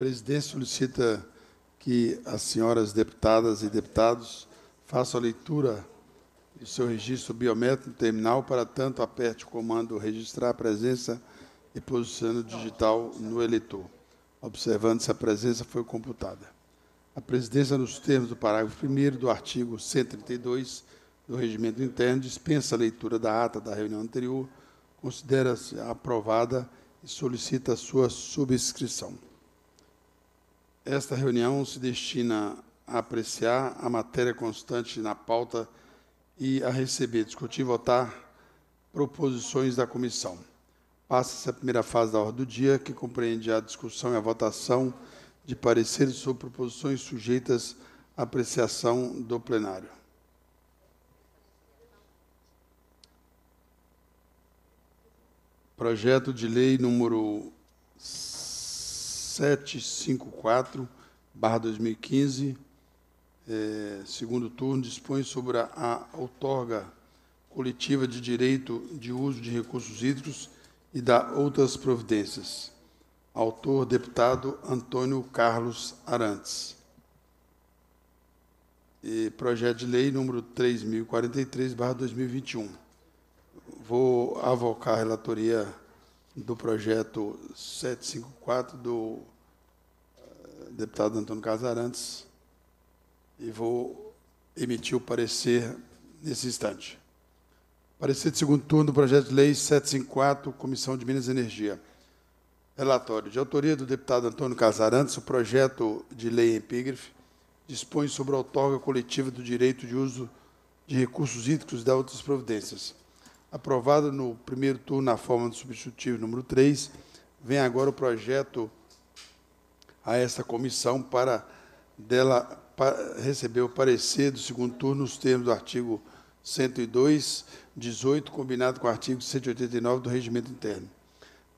A presidente solicita que as senhoras deputadas e deputados façam a leitura do seu registro biométrico no terminal, para tanto aperte o comando registrar a presença e posicione o digital no eleitor, observando se a presença foi computada. A presidência, nos termos do parágrafo 1 do artigo 132 do Regimento Interno, dispensa a leitura da ata da reunião anterior, considera-se aprovada e solicita a sua subscrição. Esta reunião se destina a apreciar a matéria constante na pauta e a receber, discutir e votar proposições da comissão. Passa-se a primeira fase da ordem do dia, que compreende a discussão e a votação de pareceres sobre proposições sujeitas à apreciação do plenário. Projeto de Lei número 754, barra 2015, é, segundo turno, dispõe sobre a, a outorga coletiva de direito de uso de recursos hídricos e dá outras providências. Autor, deputado Antônio Carlos Arantes. E projeto de lei número 3043, barra 2021. Vou avocar a relatoria do projeto 754 do eh, deputado Antônio Casarantes e vou emitir o parecer nesse instante. Parecer de segundo turno do projeto de lei 754, Comissão de Minas e Energia. Relatório. De autoria do deputado Antônio Casarantes, o projeto de lei epígrafe dispõe sobre a outorga coletiva do direito de uso de recursos hídricos e da outras providências aprovada no primeiro turno na forma do substitutivo número 3, vem agora o projeto a esta comissão para dela receber o parecer do segundo turno nos termos do artigo 102, 18, combinado com o artigo 189 do Regimento Interno.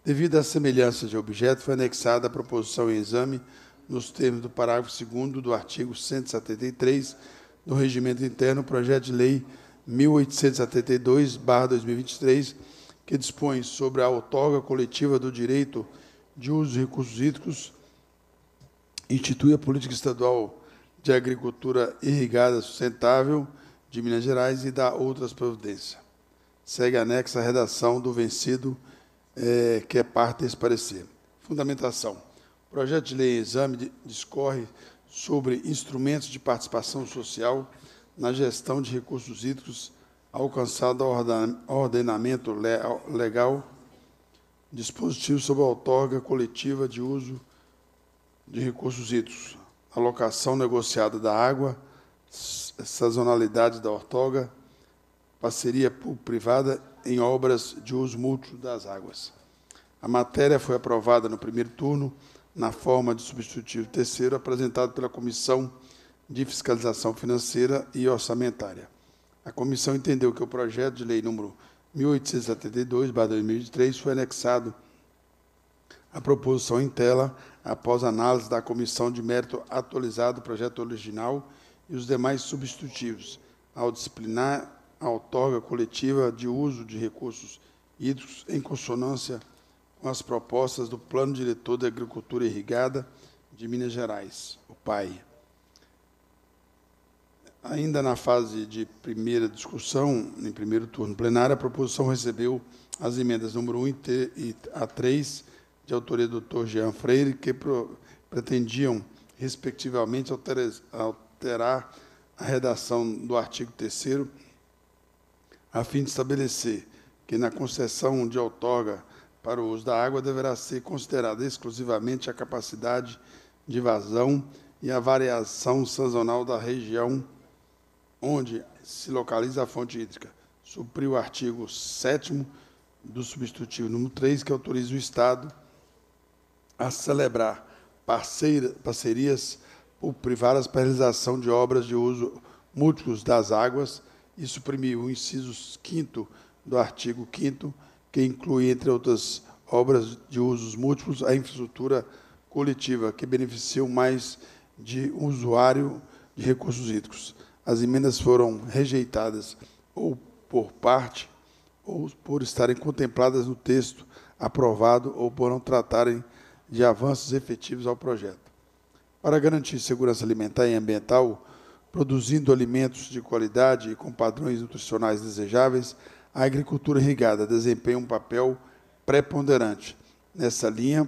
Devido à semelhança de objeto, foi anexada a proposição em exame nos termos do parágrafo 2 do artigo 173 do Regimento Interno, o projeto de lei 1872-2023, que dispõe sobre a outorga coletiva do direito de uso de recursos hídricos, institui a política estadual de agricultura irrigada sustentável de Minas Gerais e dá outras providências. Segue anexa a redação do vencido, é, que é parte desse parecer. Fundamentação. O projeto de lei em exame discorre sobre instrumentos de participação social na gestão de recursos hídricos alcançado ao ordenamento legal, dispositivo sobre a outorga coletiva de uso de recursos hídricos, alocação negociada da água, sazonalidade da outorga, parceria público-privada em obras de uso mútuo das águas. A matéria foi aprovada no primeiro turno, na forma de substitutivo terceiro apresentado pela Comissão de Fiscalização Financeira e Orçamentária. A comissão entendeu que o projeto de lei número 1872/2003 foi anexado à proposição em tela após análise da comissão de mérito atualizado do projeto original e os demais substitutivos, ao disciplinar a outorga coletiva de uso de recursos hídricos em consonância com as propostas do Plano Diretor da Agricultura Irrigada de Minas Gerais, o PAI Ainda na fase de primeira discussão, em primeiro turno plenário, a proposição recebeu as emendas número 1 e a 3, de autoria do Dr. Jean Freire, que pretendiam, respectivamente, alterar a redação do artigo 3 a fim de estabelecer que na concessão de outorga para o uso da água deverá ser considerada exclusivamente a capacidade de vazão e a variação sazonal da região onde se localiza a fonte hídrica, supriu o artigo 7 do substitutivo número 3, que autoriza o Estado a celebrar parcerias privadas para a realização de obras de uso múltiplos das águas e suprimiu o inciso 5 do artigo 5 que inclui, entre outras obras de usos múltiplos, a infraestrutura coletiva, que beneficia mais de usuário de recursos hídricos. As emendas foram rejeitadas ou por parte ou por estarem contempladas no texto aprovado ou por não tratarem de avanços efetivos ao projeto. Para garantir segurança alimentar e ambiental, produzindo alimentos de qualidade e com padrões nutricionais desejáveis, a agricultura irrigada desempenha um papel preponderante. Nessa linha,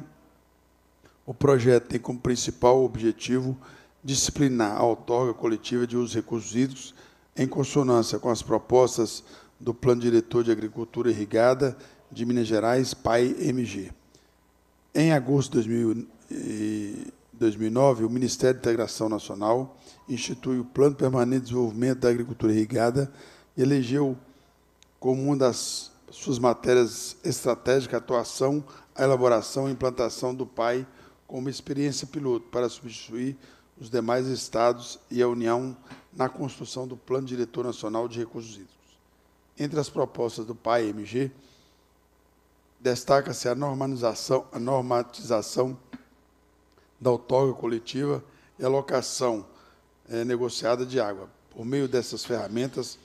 o projeto tem como principal objetivo disciplinar a outorga coletiva de usos recursos hídricos em consonância com as propostas do Plano Diretor de Agricultura Irrigada de Minas Gerais, PAI-MG. Em agosto de 2009, o Ministério da Integração Nacional institui o Plano Permanente de Desenvolvimento da Agricultura Irrigada e elegeu como uma das suas matérias estratégicas a atuação, a elaboração e implantação do PAI como experiência piloto para substituir os demais estados e a União na construção do Plano Diretor Nacional de Recursos Hídricos. Entre as propostas do PAMG, destaca-se a, normalização, a normatização da outorga coletiva e a locação é, eh, negociada de água. Por meio dessas ferramentas,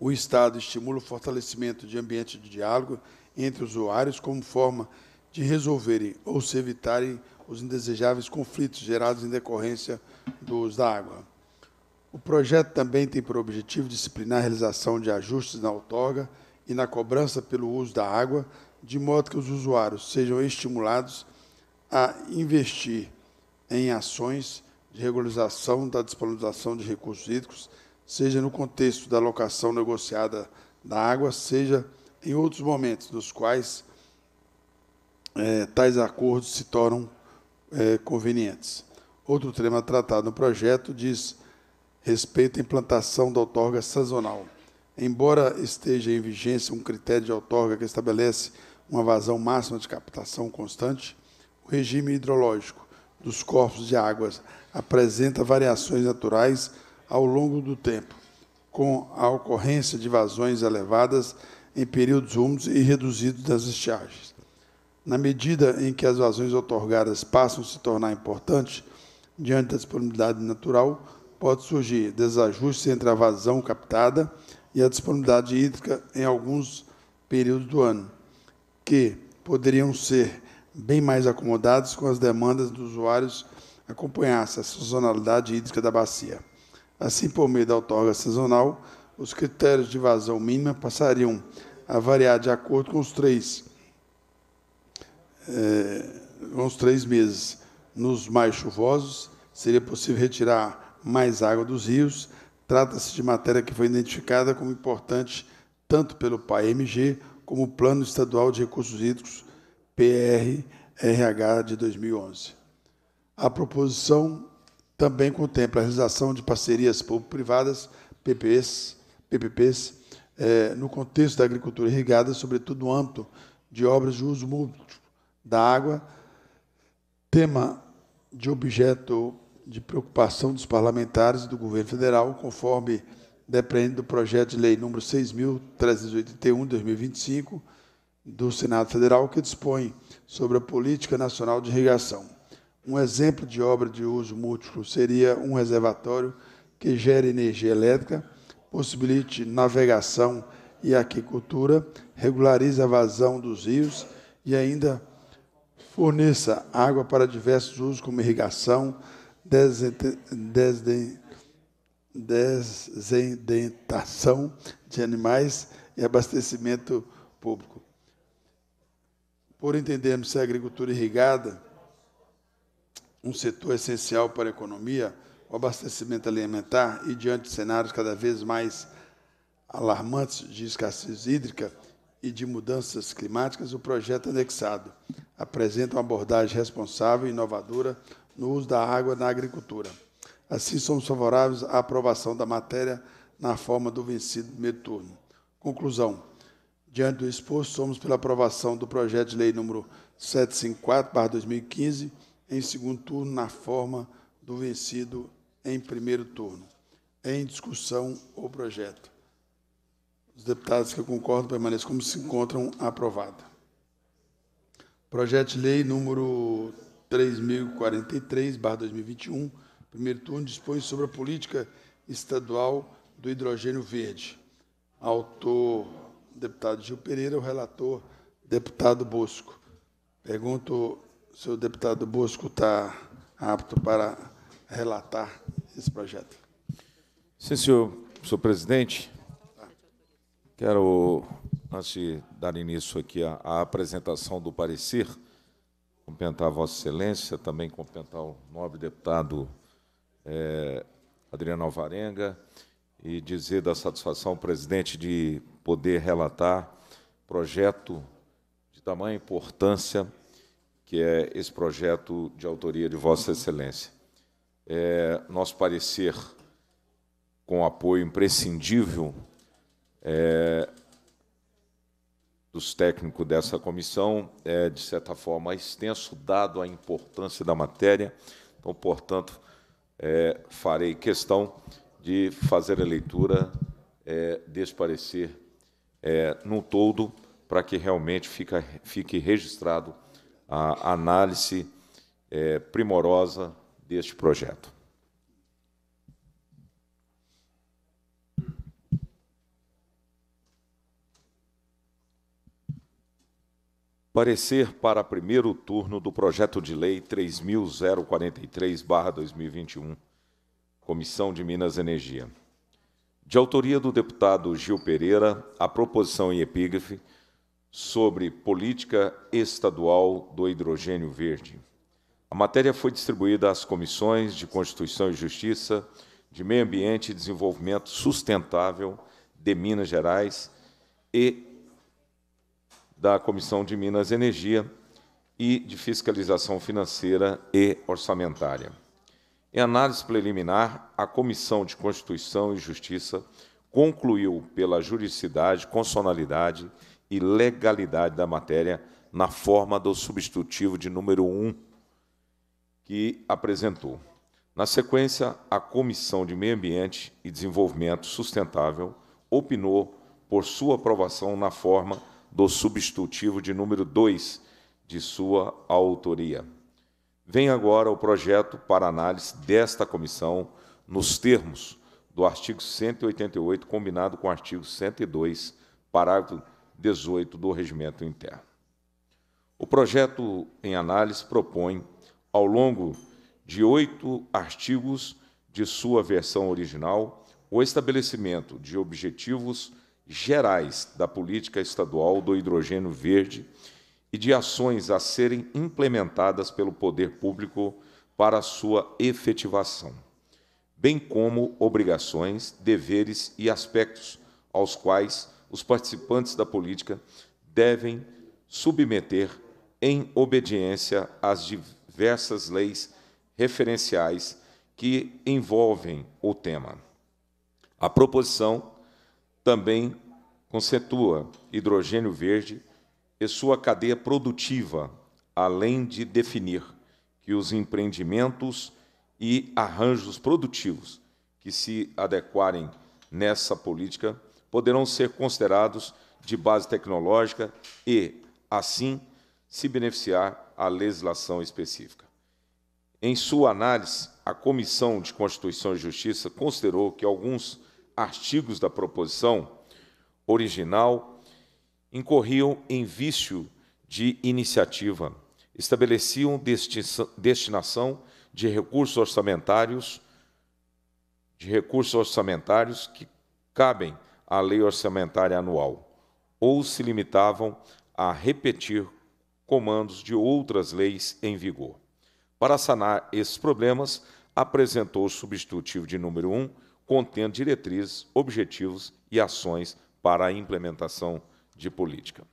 o Estado estimula o fortalecimento de ambiente de diálogo entre usuários como forma de resolverem ou se evitarem os indesejáveis conflitos gerados em decorrência do uso da água. O projeto também tem por objetivo disciplinar a realização de ajustes na outorga e na cobrança pelo uso da água, de modo que os usuários sejam estimulados a investir em ações de regularização da disponibilização de recursos hídricos, seja no contexto da locação negociada da água, seja em outros momentos nos quais é, tais acordos se tornam é, convenientes. Outro tema tratado no projeto diz respeito à implantação da outorga sazonal. Embora esteja em vigência um critério de outorga que estabelece uma vazão máxima de captação constante, o regime hidrológico dos corpos de águas apresenta variações naturais ao longo do tempo, com a ocorrência de vazões elevadas em períodos úmidos e reduzidos das estiagens na medida em que as vazões otorgadas passam a se tornar importantes, diante da disponibilidade natural, pode surgir desajustes entre a vazão captada e a disponibilidade hídrica em alguns períodos do ano, que poderiam ser bem mais acomodados com as demandas dos usuários acompanhasse a sazonalidade hídrica da bacia. Assim, por meio da outorga sazonal, os critérios de vazão mínima passariam a variar de acordo com os três é, uns três meses. Nos mais chuvosos, seria possível retirar mais água dos rios. Trata-se de matéria que foi identificada como importante tanto pelo PAMG como o Plano Estadual de Recursos Hídricos, PRRH, de 2011. A proposição também contempla a realização de parcerias público-privadas, PPPs, PPPs eh, é, no contexto da agricultura irrigada, sobretudo no âmbito de obras de uso múltiplo, da água, tema de objeto de preocupação dos parlamentares e do governo federal, conforme depende do projeto de lei número 6381 de 2025 do Senado Federal que dispõe sobre a política nacional de irrigação. Um exemplo de obra de uso múltiplo seria um reservatório que gere energia elétrica, possibilite navegação e aquicultura, regularize a vazão dos rios e ainda forneça água para diversos usos, como irrigação, desendentação de animais e abastecimento público. Por entendermos se a agricultura irrigada, um setor essencial para a economia, o abastecimento alimentar e diante de cenários cada vez mais alarmantes de escassez hídrica, e de Mudanças Climáticas, o projeto anexado apresenta uma abordagem responsável e inovadora no uso da água na agricultura. Assim, somos favoráveis à aprovação da matéria na forma do vencido primeiro turno. Conclusão. Diante do exposto, somos pela aprovação do projeto de lei número 754/2015 em segundo turno na forma do vencido em primeiro turno. Em discussão o projeto. Os deputados que concordam permaneçam como se encontram. Aprovada. Projeto de lei número 3043/2021, primeiro turno, dispõe sobre a política estadual do hidrogênio verde. Autor deputado Gil Pereira, o relator deputado Bosco. Pergunto se o deputado Bosco está apto para relatar esse projeto. Sim, senhor, senhor presidente. Quero, antes de dar início aqui à, apresentação do parecer, cumprimentar Vossa Excelência, também cumprimentar o nobre deputado é, Adriano Alvarenga e dizer da satisfação, presidente, de poder relatar projeto de tamanha importância que é esse projeto de autoria de Vossa Excelência. É, nosso parecer, com apoio imprescindível é, dos técnicos dessa comissão é, de certa forma, extenso, dado a importância da matéria. Então, portanto, é, farei questão de fazer a leitura é, desse parecer é, no todo, para que realmente fica, fique registrado a análise é, primorosa deste projeto. Parecer para primeiro turno do projeto de lei 3043-2021, Comissão de Minas Energia. De autoria do deputado Gil Pereira, a proposição em epígrafe sobre política estadual do hidrogênio verde. A matéria foi distribuída às comissões de Constituição e Justiça, de Meio Ambiente e Desenvolvimento Sustentável de Minas Gerais e da Comissão de Minas Energia e de Fiscalização Financeira e Orçamentária. Em análise preliminar, a Comissão de Constituição e Justiça concluiu pela juridicidade, constitucionalidade e legalidade da matéria na forma do substitutivo de número 1 que apresentou. Na sequência, a Comissão de Meio Ambiente e Desenvolvimento Sustentável opinou por sua aprovação na forma do substitutivo de número 2 de sua autoria. Vem agora o projeto para análise desta comissão nos termos do artigo 188, combinado com o artigo 102, parágrafo 18 do Regimento Interno. O projeto em análise propõe, ao longo de oito artigos de sua versão original, o estabelecimento de objetivos gerais da política estadual do hidrogênio verde e de ações a serem implementadas pelo poder público para sua efetivação, bem como obrigações, deveres e aspectos aos quais os participantes da política devem submeter em obediência às diversas leis referenciais que envolvem o tema. A proposição também conceitua hidrogênio verde e sua cadeia produtiva, além de definir que os empreendimentos e arranjos produtivos que se adequarem nessa política poderão ser considerados de base tecnológica e, assim, se beneficiar à legislação específica. Em sua análise, a Comissão de Constituição e Justiça considerou que alguns artigos da proposição original incorriam em vício de iniciativa, estabeleciam destinação de recursos orçamentários de recursos orçamentários que cabem à lei orçamentária anual, ou se limitavam a repetir comandos de outras leis em vigor. Para sanar esses problemas, apresentou o substitutivo de número 1 contendo diretrizes, objetivos e ações para a implementação de política.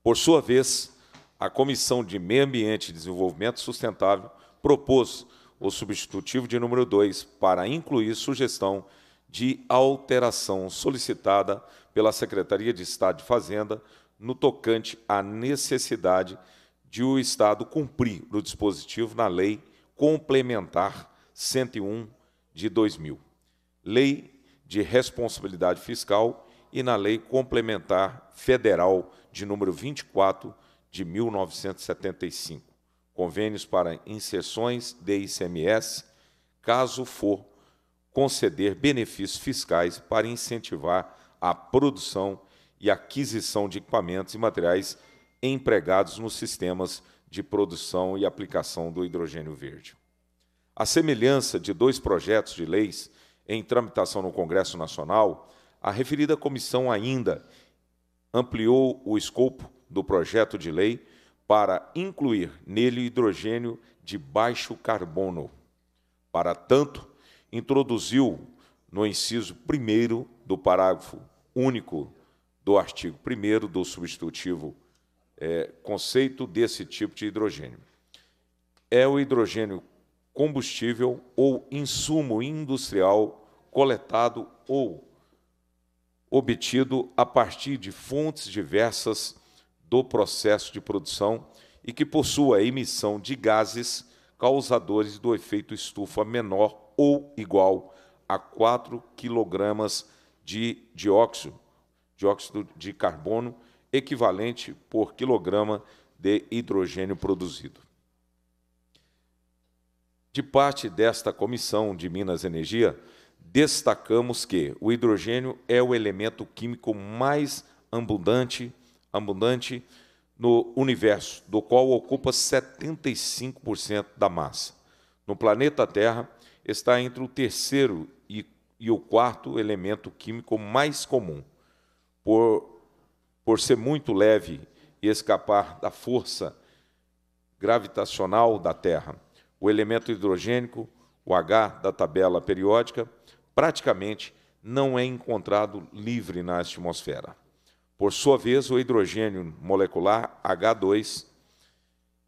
Por sua vez, a Comissão de Meio Ambiente e Desenvolvimento Sustentável propôs o substitutivo de número 2 para incluir sugestão de alteração solicitada pela Secretaria de Estado de Fazenda no tocante à necessidade de o Estado cumprir o dispositivo na Lei Complementar 101 de 2000, Lei de Responsabilidade Fiscal e na Lei Complementar Federal de número 24 de 1975, convênios para inserções de ICMS, caso for conceder benefícios fiscais para incentivar a produção e aquisição de equipamentos e materiais empregados nos sistemas de produção e aplicação do hidrogênio verde. A semelhança de dois projetos de leis em tramitação no Congresso Nacional, a referida comissão ainda ampliou o escopo do projeto de lei para incluir nele hidrogênio de baixo carbono. Para tanto, introduziu no inciso 1 do parágrafo único do artigo 1 do substitutivo é, conceito desse tipo de hidrogênio. É o hidrogênio combustível ou insumo industrial coletado ou obtido a partir de fontes diversas do processo de produção e que possua emissão de gases causadores do efeito estufa menor ou igual a 4 kg de dióxido, dióxido de carbono equivalente por quilograma de hidrogênio produzido. De parte desta comissão de Minas Energia, destacamos que o hidrogênio é o elemento químico mais abundante, abundante no universo, do qual ocupa 75% da massa. No planeta Terra, está entre o terceiro e, e o quarto elemento químico mais comum. Por, por ser muito leve e escapar da força gravitacional da Terra, o elemento hidrogênico, o H da tabela periódica, praticamente não é encontrado livre na atmosfera. Por sua vez, o hidrogênio molecular H2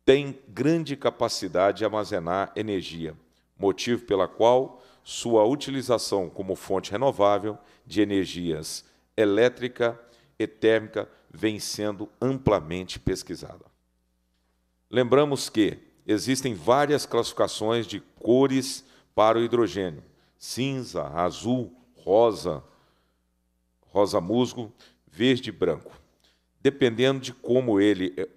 tem grande capacidade de armazenar energia, motivo pela qual sua utilização como fonte renovável de energias elétrica e térmica vem sendo amplamente pesquisada. Lembramos que existem várias classificações de cores para o hidrogênio: cinza, azul, rosa, rosa musgo, verde e branco. Dependendo de como ele é,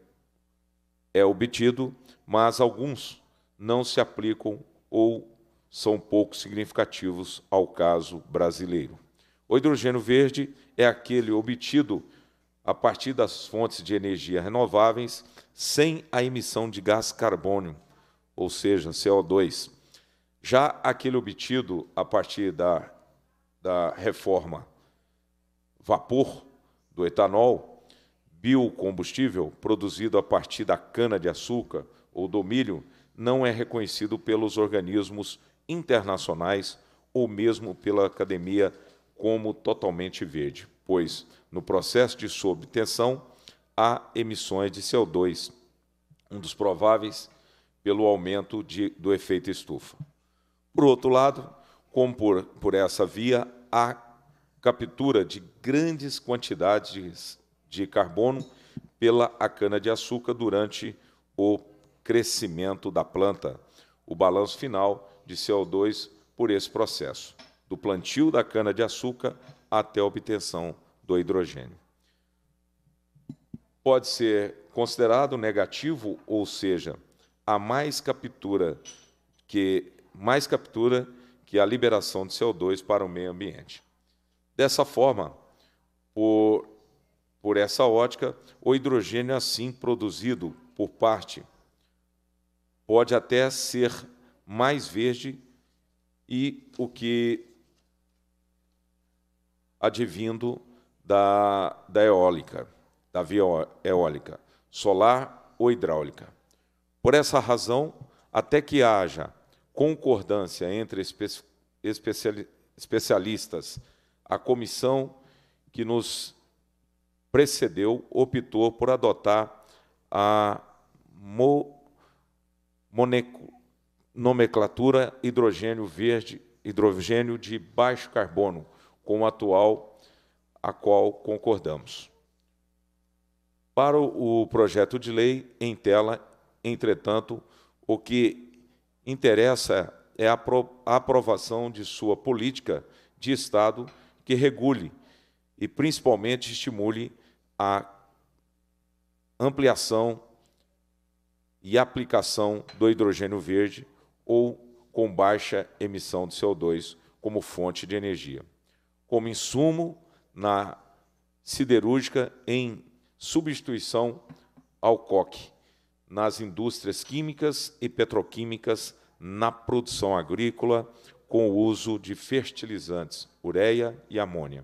é obtido, mas alguns não se aplicam ou são pouco significativos ao caso brasileiro. O hidrogênio verde é aquele obtido a partir das fontes de energia renováveis sem a emissão de gás carbônio, ou seja, CO2. Já aquele obtido a partir da, da reforma vapor do etanol, biocombustível produzido a partir da cana-de-açúcar ou do milho, não é reconhecido pelos organismos internacionais ou mesmo pela academia como totalmente verde, pois no processo de sua obtenção a emissões de CO2, um dos prováveis pelo aumento de, do efeito estufa. Por outro lado, como por, por essa via, a captura de grandes quantidades de carbono pela cana-de-açúcar durante o crescimento da planta, o balanço final de CO2 por esse processo, do plantio da cana-de-açúcar até a obtenção do hidrogênio pode ser considerado negativo, ou seja, há mais captura que mais captura que a liberação de CO2 para o meio ambiente. Dessa forma, por, por essa ótica, o hidrogênio assim produzido por parte pode até ser mais verde e o que advindo da, da eólica da via eólica, solar ou hidráulica. Por essa razão, até que haja concordância entre especialistas, a comissão que nos precedeu optou por adotar a mo nomenclatura hidrogênio verde, hidrogênio de baixo carbono, com o atual a qual concordamos. Para o projeto de lei em tela, entretanto, o que interessa é a aprovação de sua política de Estado que regule e principalmente estimule a ampliação e aplicação do hidrogênio verde ou com baixa emissão de CO2 como fonte de energia, como insumo na siderúrgica em substituição ao coque nas indústrias químicas e petroquímicas, na produção agrícola, com o uso de fertilizantes, ureia e amônia,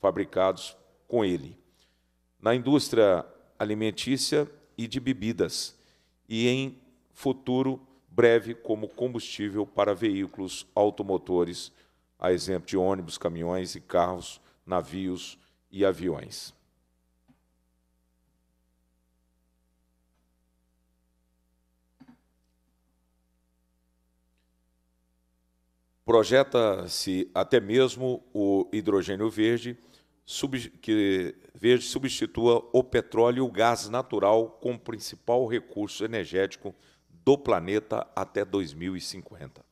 fabricados com ele, na indústria alimentícia e de bebidas, e em futuro breve como combustível para veículos automotores, a exemplo de ônibus, caminhões e carros, navios e aviões. Projeta-se até mesmo o hidrogênio verde, que verde substitua o petróleo e o gás natural como principal recurso energético do planeta até 2050.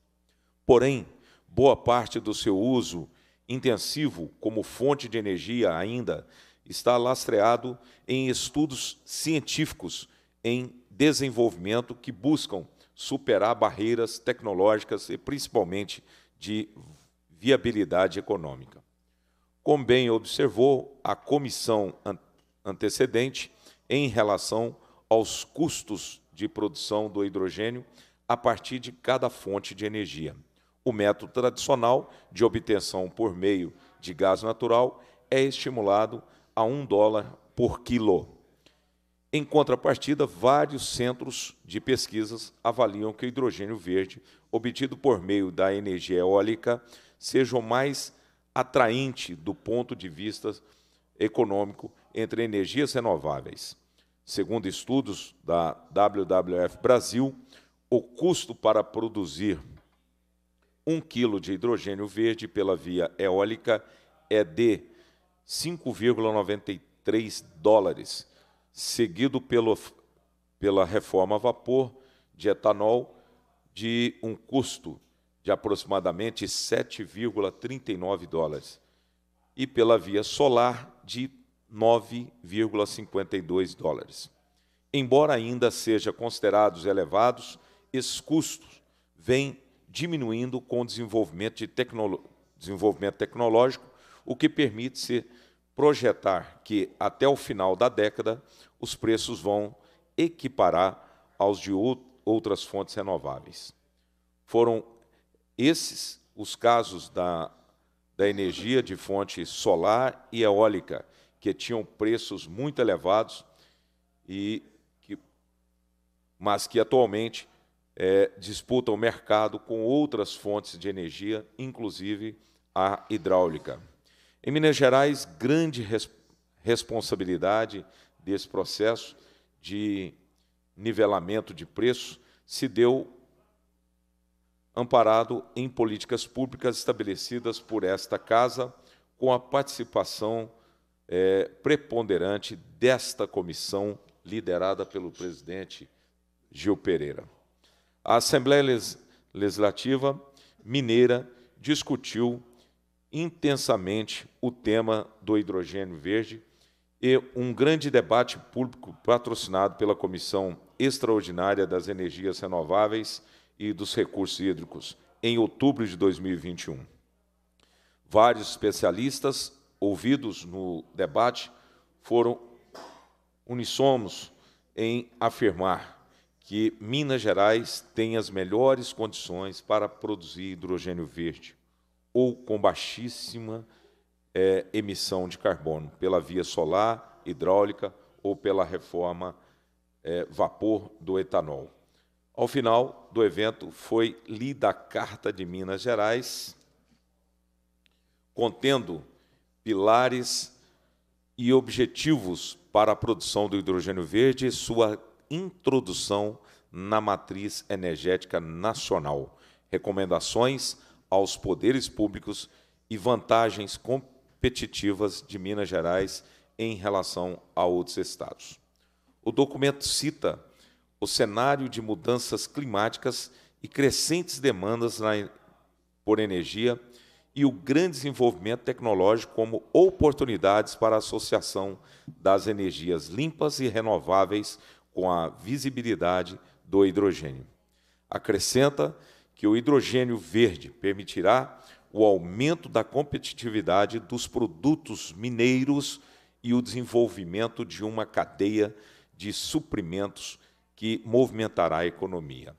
Porém, boa parte do seu uso intensivo como fonte de energia ainda está lastreado em estudos científicos em desenvolvimento que buscam superar barreiras tecnológicas e principalmente de viabilidade econômica. Como bem observou a comissão antecedente em relação aos custos de produção do hidrogênio a partir de cada fonte de energia. O método tradicional de obtenção por meio de gás natural é estimulado a 1 dólar por quilo. Em contrapartida, vários centros de pesquisas avaliam que o hidrogênio verde, obtido por meio da energia eólica, seja o mais atraente do ponto de vista econômico entre energias renováveis. Segundo estudos da WWF Brasil, o custo para produzir um quilo de hidrogênio verde pela via eólica é de 5,93 dólares seguido pelo, pela reforma a vapor de etanol de um custo de aproximadamente 7,39 dólares e pela via solar de 9,52 dólares. Embora ainda sejam considerados elevados, esses custos vêm diminuindo com o desenvolvimento, de tecno... desenvolvimento tecnológico, o que permite-se projetar que, até o final da década, os preços vão equiparar aos de outras fontes renováveis. Foram esses os casos da, da energia de fonte solar e eólica, que tinham preços muito elevados, e que, mas que atualmente é, disputam o mercado com outras fontes de energia, inclusive a hidráulica. Em Minas Gerais, grande res responsabilidade desse processo de nivelamento de preço se deu amparado em políticas públicas estabelecidas por esta Casa, com a participação é, preponderante desta comissão liderada pelo presidente Gil Pereira. A Assembleia Legislativa Mineira discutiu intensamente o tema do hidrogênio verde, e um grande debate público patrocinado pela Comissão Extraordinária das Energias Renováveis e dos Recursos Hídricos, em outubro de 2021. Vários especialistas ouvidos no debate foram unissomos em afirmar que Minas Gerais tem as melhores condições para produzir hidrogênio verde, ou com baixíssima é, emissão de carbono, pela via solar, hidráulica ou pela reforma é, vapor do etanol. Ao final do evento, foi lida a Carta de Minas Gerais, contendo pilares e objetivos para a produção do hidrogênio verde e sua introdução na matriz energética nacional, recomendações aos poderes públicos e vantagens competitivas competitivas de Minas Gerais em relação a outros estados. O documento cita o cenário de mudanças climáticas e crescentes demandas na, por energia e o grande desenvolvimento tecnológico como oportunidades para a associação das energias limpas e renováveis com a visibilidade do hidrogênio. Acrescenta que o hidrogênio verde permitirá o aumento da competitividade dos produtos mineiros e o desenvolvimento de uma cadeia de suprimentos que movimentará a economia.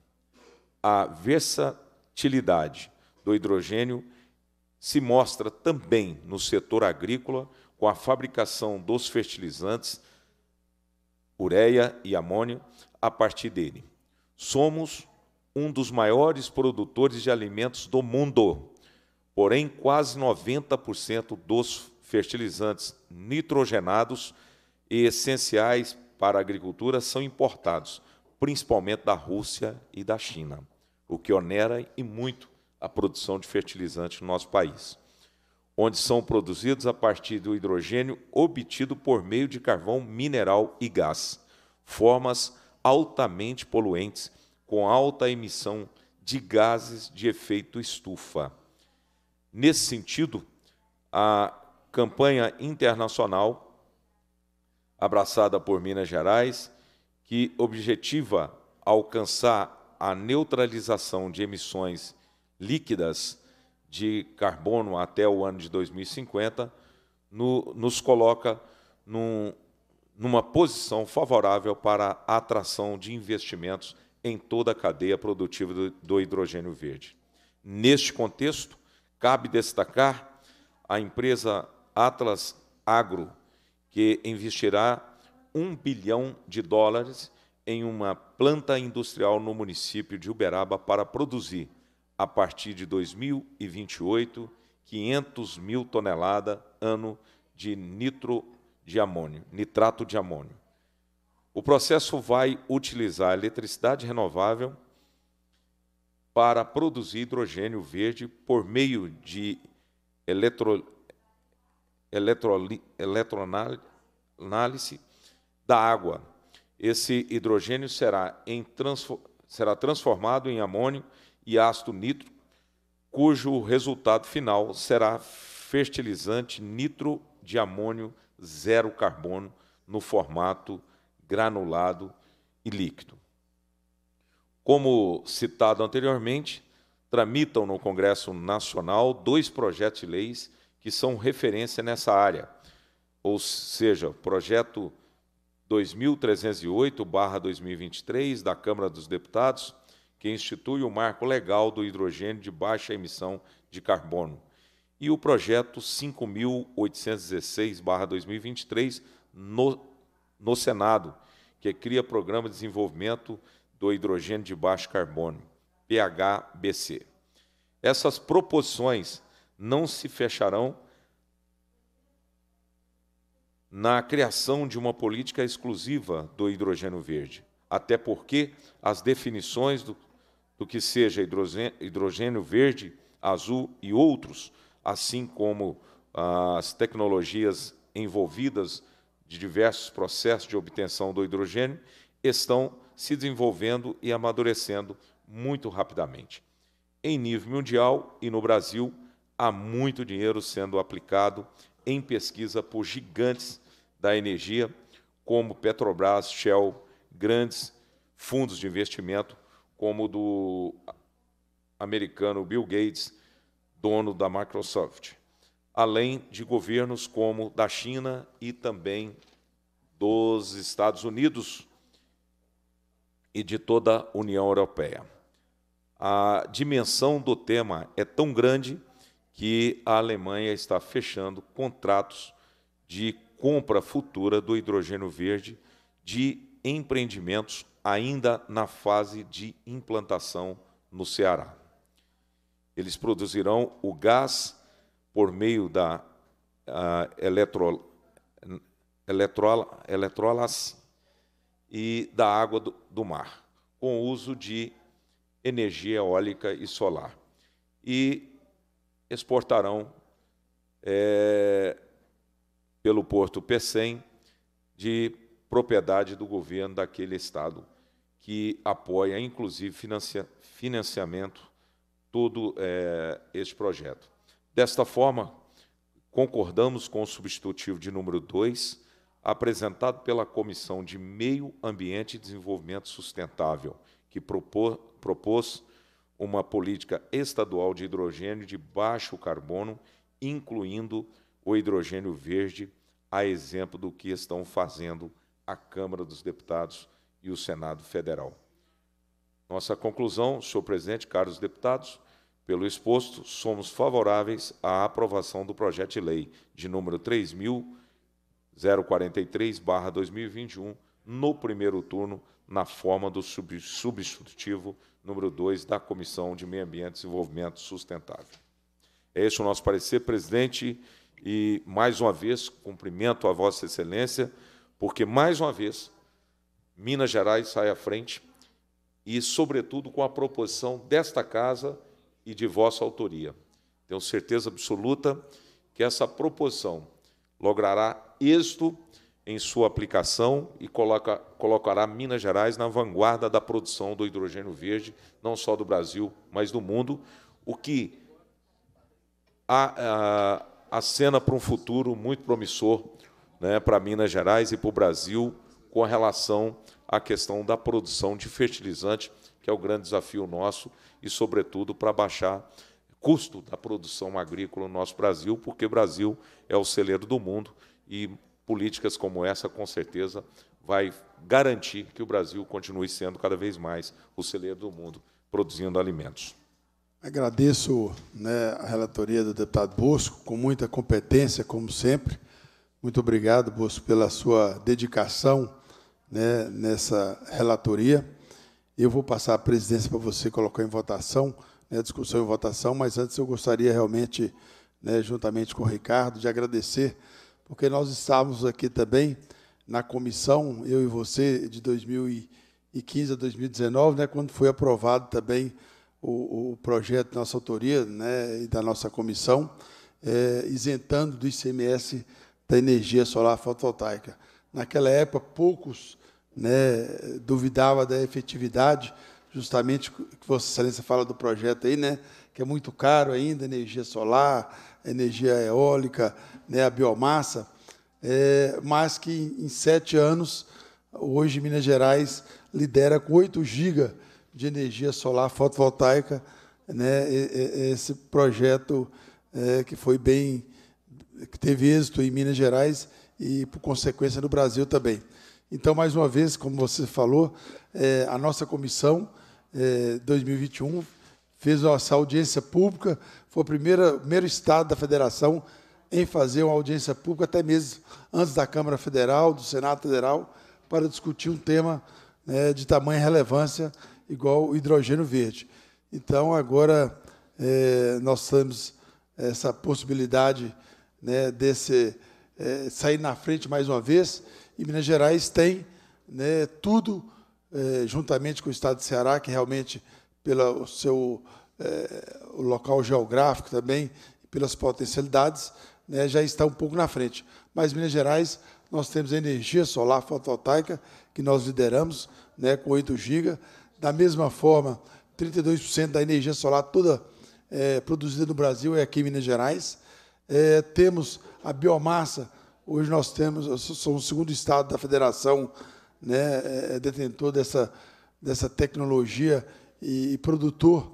A versatilidade do hidrogênio se mostra também no setor agrícola, com a fabricação dos fertilizantes, ureia e amônia, a partir dele. Somos um dos maiores produtores de alimentos do mundo Porém, quase 90% dos fertilizantes nitrogenados e essenciais para a agricultura são importados, principalmente da Rússia e da China, o que onera e muito a produção de fertilizante no nosso país, onde são produzidos a partir do hidrogênio obtido por meio de carvão mineral e gás, formas altamente poluentes com alta emissão de gases de efeito estufa. Nesse sentido, a campanha internacional abraçada por Minas Gerais, que objetiva alcançar a neutralização de emissões líquidas de carbono até o ano de 2050, no, nos coloca num, numa posição favorável para a atração de investimentos em toda a cadeia produtiva do, do hidrogênio verde. Neste contexto, Cabe destacar a empresa Atlas Agro, que investirá um bilhão de dólares em uma planta industrial no município de Uberaba para produzir, a partir de 2028, 500 mil toneladas ano de nitro de amônio, nitrato de amônio. O processo vai utilizar eletricidade renovável para produzir hidrogênio verde por meio de eletro, eletro, eletronálise da água. Esse hidrogênio será, em, será transformado em amônio e ácido nítrico, cujo resultado final será fertilizante nitro de amônio zero carbono no formato granulado e líquido. Como citado anteriormente, tramitam no Congresso Nacional dois projetos de leis que são referência nessa área, ou seja, o projeto 2308/2023 da Câmara dos Deputados, que institui o marco legal do hidrogênio de baixa emissão de carbono, e o projeto 5816/2023 no, no Senado, que cria programa de desenvolvimento do hidrogênio de baixo carbono, PHBC. Essas proposições não se fecharão na criação de uma política exclusiva do hidrogênio verde, até porque as definições do, do que seja hidrogênio verde, azul e outros, assim como ah, as tecnologias envolvidas de diversos processos de obtenção do hidrogênio, estão se desenvolvendo e amadurecendo muito rapidamente. Em nível mundial e no Brasil, há muito dinheiro sendo aplicado em pesquisa por gigantes da energia, como Petrobras, Shell, grandes fundos de investimento, como o do americano Bill Gates, dono da Microsoft, além de governos como da China e também dos Estados Unidos, e de toda a União Europeia. A dimensão do tema é tão grande que a Alemanha está fechando contratos de compra futura do hidrogênio verde de empreendimentos ainda na fase de implantação no Ceará. Eles produzirão o gás por meio da uh, e da água do, do mar, com o uso de energia eólica e solar. E exportarão é, pelo porto Pecém de propriedade do governo daquele estado, que apoia, inclusive, financiamento todo é, este projeto. Desta forma, concordamos com o substitutivo de número 2, apresentado pela Comissão de Meio Ambiente e Desenvolvimento Sustentável, que propôs uma política estadual de hidrogênio de baixo carbono, incluindo o hidrogênio verde, a exemplo do que estão fazendo a Câmara dos Deputados e o Senado Federal. Nossa conclusão, senhor presidente, caros deputados, pelo exposto, somos favoráveis à aprovação do projeto de lei de número 3000 043-2021, no primeiro turno, na forma do sub substitutivo número 2 da Comissão de Meio Ambiente e Desenvolvimento Sustentável. É esse o nosso parecer, presidente, e mais uma vez cumprimento a Vossa Excelência, porque mais uma vez Minas Gerais sai à frente e, sobretudo, com a proposição desta casa e de vossa autoria. Tenho certeza absoluta que essa proposição logrará êxito em sua aplicação e coloca, colocará Minas Gerais na vanguarda da produção do hidrogênio verde, não só do Brasil, mas do mundo, o que a, a, acena para um futuro muito promissor né, para Minas Gerais e para o Brasil com relação à questão da produção de fertilizante, que é o grande desafio nosso, e, sobretudo, para baixar custo da produção agrícola no nosso Brasil, porque o Brasil é o celeiro do mundo e políticas como essa, com certeza, vai garantir que o Brasil continue sendo cada vez mais o celeiro do mundo, produzindo alimentos. Agradeço né, a relatoria do deputado Bosco, com muita competência, como sempre. Muito obrigado, Bosco, pela sua dedicação né, nessa relatoria. Eu vou passar a presidência para você colocar em votação né, discussão e votação, mas antes eu gostaria realmente, né, juntamente com o Ricardo, de agradecer, porque nós estávamos aqui também na comissão, eu e você, de 2015 a 2019, né, quando foi aprovado também o, o projeto da nossa autoria né, e da nossa comissão, é, isentando do ICMS da energia solar fotovoltaica. Naquela época, poucos né, duvidavam da efetividade justamente que Vossa Excelência fala do projeto aí, né? Que é muito caro ainda, energia solar, energia eólica, né? A biomassa, é, mas que em, sete anos, hoje Minas Gerais lidera com 8 gigas de energia solar fotovoltaica, né? Esse projeto é, que foi bem, que teve êxito em Minas Gerais e por consequência no Brasil também. Então, mais uma vez, como você falou, é, a nossa comissão 2021, é, fez essa audiência pública, foi o primeiro, primeiro estado da federação em fazer uma audiência pública, até mesmo antes da Câmara Federal, do Senado Federal, para discutir um tema né, de tamanha relevância, igual o hidrogênio verde. Então, agora é, nós temos essa possibilidade né, é, sair na frente mais uma vez, e Minas Gerais tem né, tudo eh, juntamente com o Estado de Ceará, que realmente, pelo seu eh, o local geográfico também, pelas potencialidades, né, já está um pouco na frente. Mas Minas Gerais, nós temos a energia solar fotovoltaica, que nós lideramos, né, com 8 GB. Da mesma forma, 32% da energia solar toda é, produzida no Brasil é aqui em Minas Gerais. É, temos a biomassa, hoje nós temos, somos o segundo estado da federação né, é, é detentor dessa, dessa tecnologia e, e produtor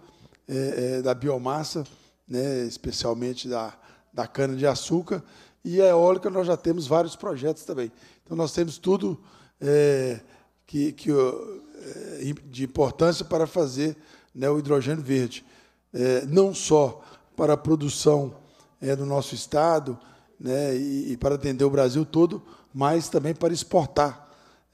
é, é, da biomassa, né, especialmente da, da cana-de-açúcar. E a eólica nós já temos vários projetos também. Então, nós temos tudo é, que, que, é, de importância para fazer né, o hidrogênio verde. não só para a produção é, do nosso Estado né, e, e para atender o Brasil todo, mas também para exportar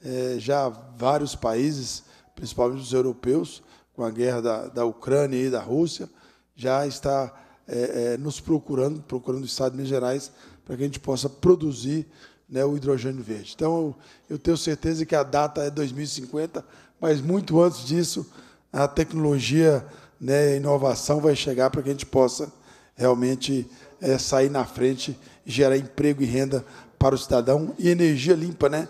é, já vários países, principalmente os europeus, com a guerra da, da Ucrânia e da Rússia, já está é, é, nos procurando, procurando o Estado de Minas Gerais, para que a gente possa produzir né, o hidrogênio verde. Então, eu, eu tenho certeza que a data é 2050, mas muito antes disso, a tecnologia né, a inovação vai chegar para que a gente possa realmente é, sair na frente, gerar emprego e renda para o cidadão e energia limpa, né?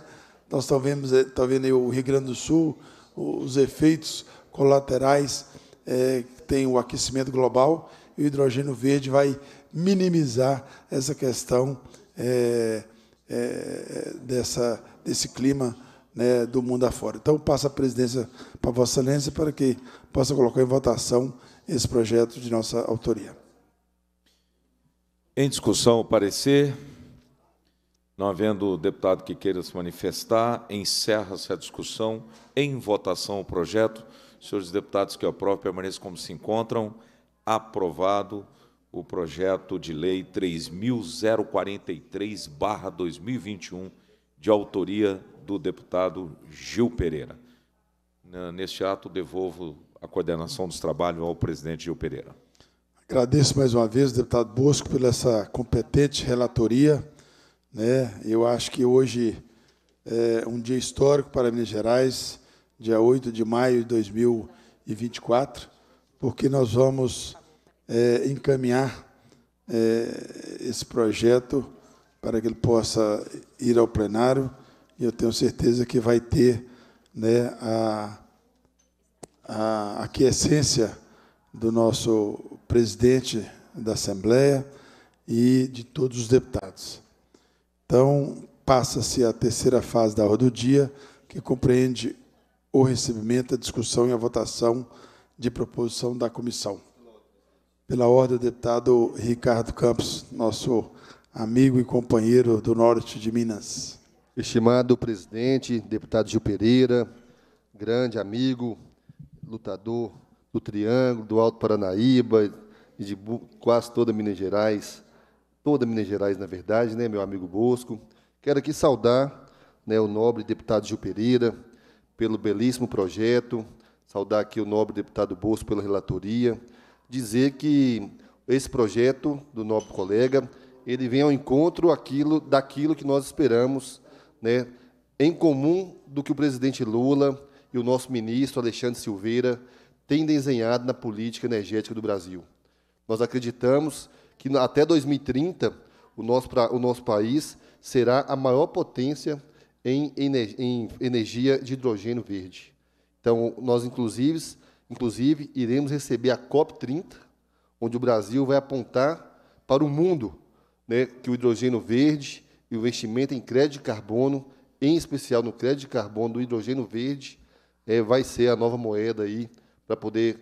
Nós talvez tá, tá vendo aí o Rio Grande do Sul, os efeitos colaterais é, tem o aquecimento global e o hidrogênio verde vai minimizar essa questão é, é, dessa, desse clima né, do mundo afora. Então, passo a presidência para Vossa Excelência para que possa colocar em votação esse projeto de nossa autoria. Em discussão, o parecer. Não havendo deputado que queira se manifestar, encerra-se a discussão. Em votação o projeto. Senhores deputados que aprovam, permaneçam como se encontram. Aprovado o projeto de lei 3043/2021, de autoria do deputado Gil Pereira. Neste ato, devolvo a coordenação dos trabalhos ao presidente Gil Pereira. Agradeço mais uma vez, deputado Bosco, pela essa competente relatoria né? Eu acho que hoje é um dia histórico para Minas Gerais, dia 8 de maio de 2024, porque nós vamos é, encaminhar é, esse projeto para que ele possa ir ao plenário e eu tenho certeza que vai ter né, a, a aquiescência do nosso presidente da Assembleia e de todos os deputados. Então, passa-se a terceira fase da ordem do dia, que compreende o recebimento, a discussão e a votação de proposição da comissão. Pela ordem, o deputado Ricardo Campos, nosso amigo e companheiro do norte de Minas. Estimado presidente, deputado Gil Pereira, grande amigo, lutador do Triângulo, do Alto Paranaíba e de quase toda Minas Gerais, toda Minas Gerais, na verdade, né, meu amigo Bosco. Quero aqui saudar né, o nobre deputado Gil Pereira pelo belíssimo projeto, saudar aqui o nobre deputado Bosco pela relatoria, dizer que esse projeto do nobre colega, ele vem ao encontro aquilo, daquilo que nós esperamos, né, em comum do que o presidente Lula e o nosso ministro Alexandre Silveira têm desenhado na política energética do Brasil. Nós acreditamos que até 2030 o nosso, o nosso país será a maior potência em, ener, em energia de hidrogênio verde. Então, nós, inclusive, inclusive, iremos receber a COP30, onde o Brasil vai apontar para o mundo né, que o hidrogênio verde e o investimento em crédito de carbono, em especial no crédito de carbono do hidrogênio verde, é, vai ser a nova moeda aí para poder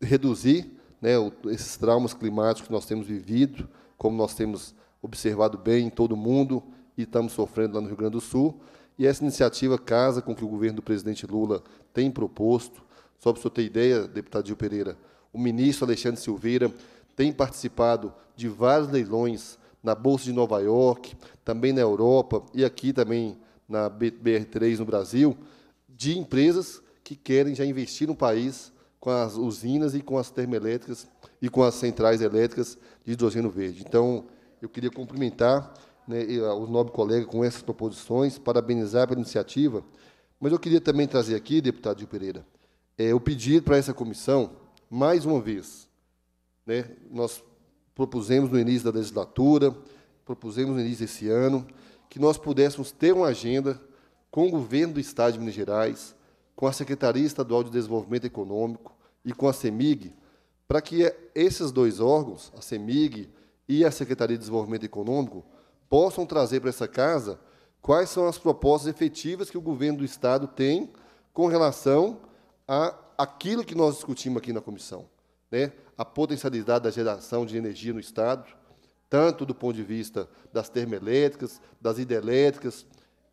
reduzir né, esses traumas climáticos que nós temos vivido, como nós temos observado bem em todo o mundo e estamos sofrendo lá no Rio Grande do Sul. E essa iniciativa casa com o que o governo do presidente Lula tem proposto. Só para o senhor ter ideia, deputado Gil Pereira, o ministro Alexandre Silveira tem participado de vários leilões na Bolsa de Nova York, também na Europa e aqui também na BR3 no Brasil, de empresas que querem já investir no país com as usinas e com as termoelétricas e com as centrais elétricas de hidrogênio verde. Então, eu queria cumprimentar né, ah, o nobre colega com essas proposições, parabenizar pela iniciativa, mas eu queria também trazer aqui, deputado Gil Pereira, é, o pedido para essa comissão, mais uma vez, né, nós propusemos no início da legislatura, propusemos no início desse ano, que nós pudéssemos ter uma agenda com o governo do Estado de Minas Gerais, com a Secretaria Estadual de Desenvolvimento Econômico e com a CEMIG, para que esses dois órgãos, a CEMIG e a Secretaria de Desenvolvimento Econômico, possam trazer para essa casa quais são as propostas efetivas que o governo do Estado tem com relação a aquilo que nós discutimos aqui na comissão, né? a potencialidade da geração de energia no Estado, tanto do ponto de vista das termoelétricas, das hidrelétricas,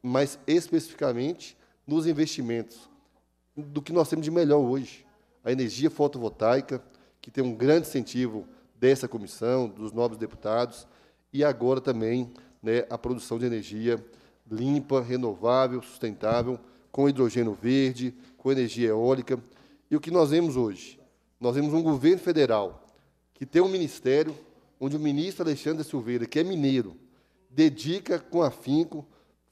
mas especificamente nos investimentos, do que nós temos de melhor hoje. A energia fotovoltaica, que tem um grande incentivo dessa comissão, dos novos deputados, e agora também né, a produção de energia limpa, renovável, sustentável, com hidrogênio verde, com energia eólica. E o que nós vemos hoje? Nós vemos um governo federal que tem um ministério onde o ministro Alexandre Silveira, que é mineiro, dedica com afinco,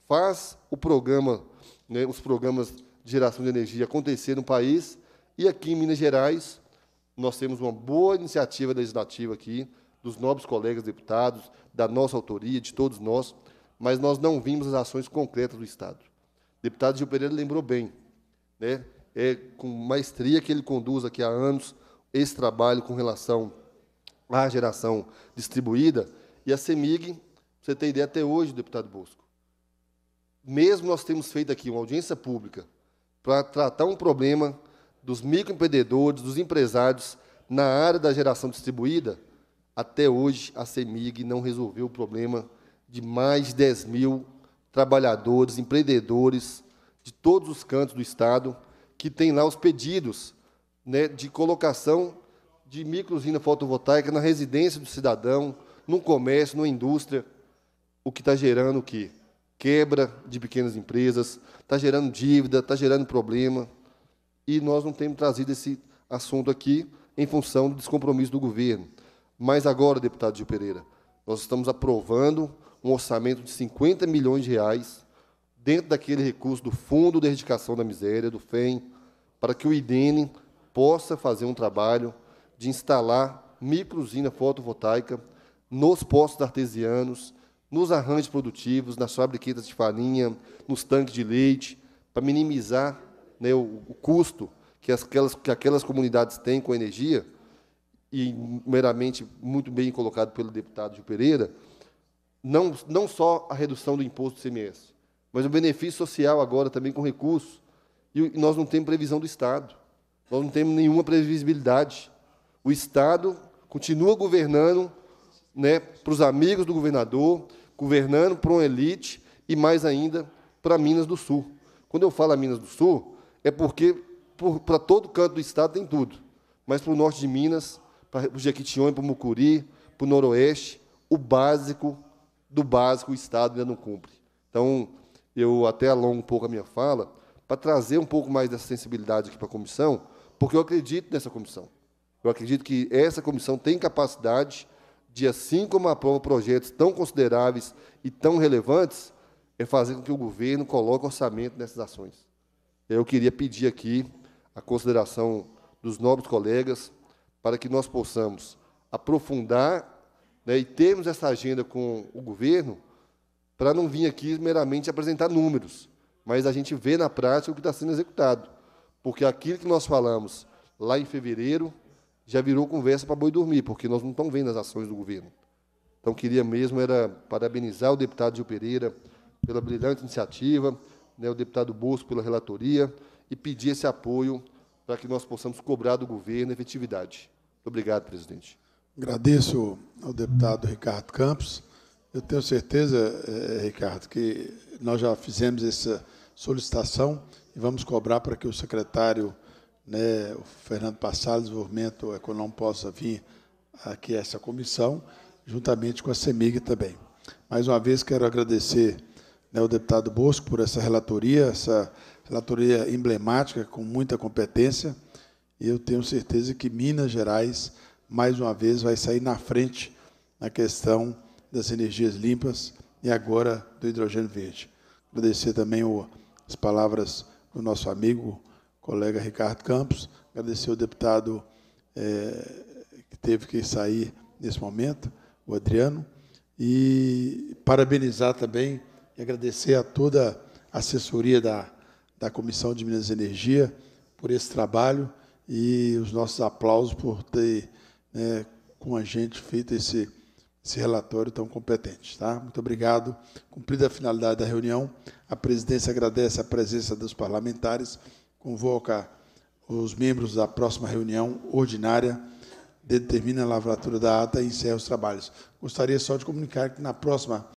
faz o programa, né, os programas de geração de energia acontecer no país. E aqui em Minas Gerais, nós temos uma boa iniciativa legislativa aqui, dos nobres colegas deputados, da nossa autoria, de todos nós, mas nós não vimos as ações concretas do Estado. O deputado Gil Pereira lembrou bem, né? é com maestria que ele conduz aqui há anos esse trabalho com relação à geração distribuída, e a CEMIG, você tem ideia até hoje, deputado Bosco, mesmo nós temos feito aqui uma audiência pública para tratar um problema dos microempreendedores, dos empresários na área da geração distribuída, até hoje a CEMIG não resolveu o problema de mais de 10 mil trabalhadores, empreendedores de todos os cantos do Estado que têm lá os pedidos né, de colocação de microusina fotovoltaica na residência do cidadão, no comércio, na indústria, o que está gerando o quê? quebra de pequenas empresas, está gerando dívida, está gerando problema. E nós não temos trazido esse assunto aqui em função do descompromisso do governo. Mas agora, deputado Gil Pereira, nós estamos aprovando um orçamento de 50 milhões de reais dentro daquele recurso do Fundo de Erradicação da Miséria, do FEM, para que o IDENE possa fazer um trabalho de instalar usina fotovoltaica nos postos artesianos, nos arranjos produtivos, nas fabriquetas de farinha, nos tanques de leite, para minimizar né, o, o, custo que, aquelas, que aquelas comunidades têm com a energia, e meramente muito bem colocado pelo deputado Gil Pereira, não, não só a redução do imposto do CMS, mas o benefício social agora também com recursos. e nós não temos previsão do Estado, nós não temos nenhuma previsibilidade. O Estado continua governando né, para os amigos do governador, governando para uma elite e mais ainda para Minas do Sul. Quando eu falo Minas do Sul, é porque para todo canto do estado tem tudo, mas para o norte de Minas, para o Jequitinhonha, para o Mucuri, para o Noroeste, o básico do básico o Estado ainda não cumpre. Então, eu até alongo um pouco a minha fala para trazer um pouco mais dessa sensibilidade aqui para a comissão, porque eu acredito nessa comissão. Eu acredito que essa comissão tem capacidade de assim como aprova projetos tão consideráveis e tão relevantes, é fazer com que o governo coloque orçamento nessas ações. Eu queria pedir aqui a consideração dos nobres colegas para que nós possamos aprofundar né, e termos essa agenda com o governo para não vir aqui meramente apresentar números, mas a gente vê na prática o que está sendo executado. Porque aquilo que nós falamos lá em fevereiro, já virou conversa para boi dormir, porque nós não estamos vendo as ações do governo. Então, queria mesmo era parabenizar o deputado Gil Pereira pela brilhante iniciativa, né, o deputado Bosco pela relatoria, e pedir esse apoio para que nós possamos cobrar do governo efetividade. Muito obrigado, presidente. Agradeço ao deputado Ricardo Campos. Eu tenho certeza, eh, eh, Ricardo, que nós já fizemos essa solicitação e vamos cobrar para que o secretário né, o Fernando Passado, Desenvolvimento Econômico, possa vir aqui a essa comissão, juntamente com a CEMIG também. Mais uma vez, quero agradecer né, ao deputado Bosco por essa relatoria, essa relatoria emblemática, com muita competência, e eu tenho certeza que Minas Gerais, mais uma vez, vai sair na frente na questão das energias limpas e agora do hidrogênio verde. Agradecer também o, as palavras do nosso amigo colega Ricardo Campos, agradecer o deputado é, que teve que sair nesse momento, o Adriano, e parabenizar também e agradecer a toda a assessoria da, da Comissão de Minas e Energia por esse trabalho e os nossos aplausos por ter né, com a gente feito esse, esse relatório tão competente. Tá? Muito obrigado. Cumprida a finalidade da reunião, a presidência agradece a presença dos parlamentares convoca os membros da próxima reunião ordinária, determina a lavratura da ata e encerra os trabalhos. Gostaria só de comunicar que na próxima